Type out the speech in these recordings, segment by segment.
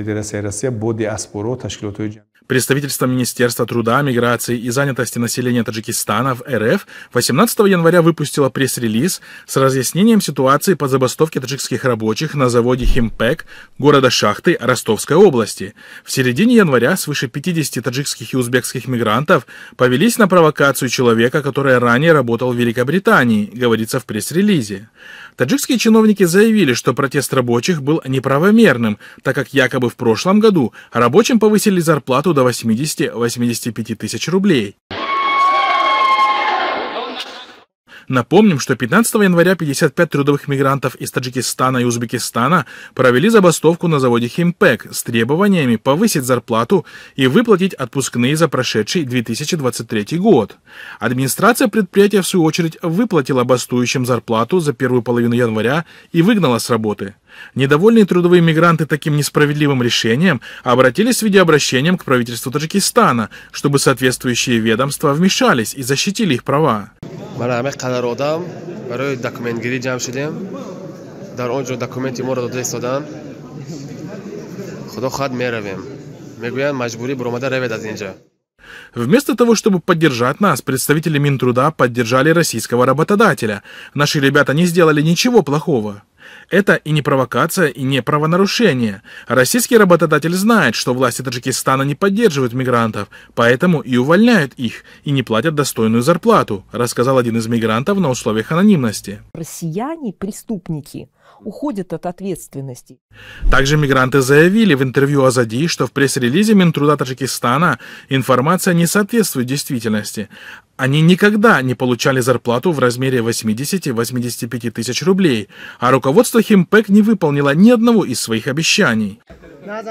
فدراسیون روسیه بودی اسپورو تشکیلات های Представительство Министерства труда, миграции и занятости населения Таджикистана в РФ 18 января выпустило пресс-релиз с разъяснением ситуации по забастовке таджикских рабочих на заводе «Химпек» города Шахты Ростовской области. В середине января свыше 50 таджикских и узбекских мигрантов повелись на провокацию человека, который ранее работал в Великобритании, говорится в пресс-релизе. Таджикские чиновники заявили, что протест рабочих был неправомерным, так как якобы в прошлом году рабочим повысили зарплату до 80-85 тысяч рублей. Напомним, что 15 января 55 трудовых мигрантов из Таджикистана и Узбекистана провели забастовку на заводе Химпэк с требованиями повысить зарплату и выплатить отпускные за прошедший 2023 год. Администрация предприятия, в свою очередь, выплатила бастующим зарплату за первую половину января и выгнала с работы. Недовольные трудовые мигранты таким несправедливым решением обратились с видеообращением к правительству Таджикистана, чтобы соответствующие ведомства вмешались и защитили их права мана ҳамаи қадар одам барои документгирӣ ҷамъ шудем дар он ҷо документи моро додаст доданд худо хоҳад меравем мегӯянд маҷбурӣ буромада равед аз инҷа Вместо того, чтобы поддержать нас, представители Минтруда поддержали российского работодателя. Наши ребята не сделали ничего плохого. Это и не провокация, и не правонарушение. Российский работодатель знает, что власти Таджикистана не поддерживают мигрантов, поэтому и увольняют их, и не платят достойную зарплату, рассказал один из мигрантов на условиях анонимности. Россияне – преступники – уходят от ответственности. Также мигранты заявили в интервью Азади, что в пресс-релизе Минтруда Таджикистана информация не соответствует действительности. Они никогда не получали зарплату в размере 80-85 тысяч рублей, а руководство Химпек не выполнило ни одного из своих обещаний.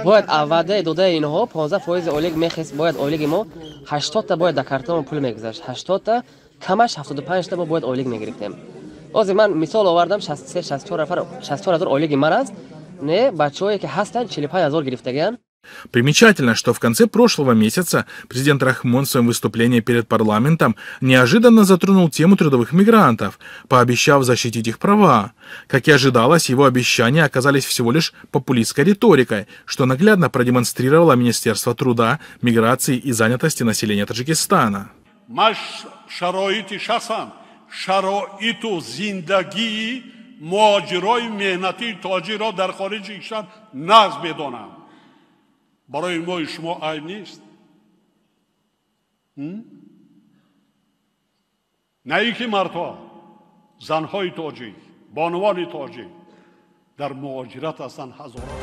бояд озир ман мисол овардам 64 азор оилаги ман аст не бачаҳое ки ҳастанд 45 азор гирифтагиан Примечательно, что в конце прошлого месяца президент Рахмон в своем выступлении перед парламентом неожиданно затронул тему трудовых мигрантов, пообещав защитить их права. Как и ожидалось, его обещания оказались всего лишь популистской риторикой, что наглядно продемонстрировало Министерство труда, миграции и занятости населения Таджикистана. шасан. шароиту зиндагии муҳоҷирои меҳнатии тоҷирро дар хориҷи кишвар нағз медонам барои мои шумо айб нест на ин ки мардҳо занҳои тоҷик бонувони тоҷик дар муҳоҷират ҳастанд ҳазорон